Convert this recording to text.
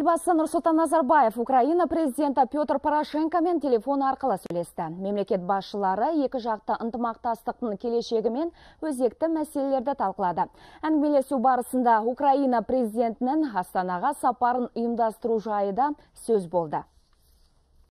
елбасы нұрсұлтан назарбаев украина президенті петр порошенкомен телефон арқылы сөйлесті мемлекет басшылары екі жақты ынтымақтастықтың келешегі мен өзекті мәселелерді талқылады әңгімелесу барысында украина президентінің астанаға сапарын ұйымдастыру жайы да сөз болды